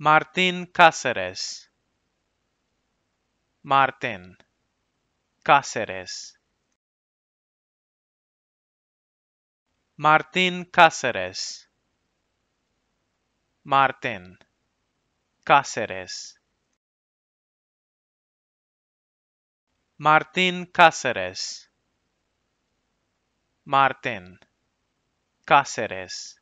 Martín Cáceres. Martín Cáceres. Martín Cáceres. Martín Cáceres. Martín Cáceres. Martín Cáceres.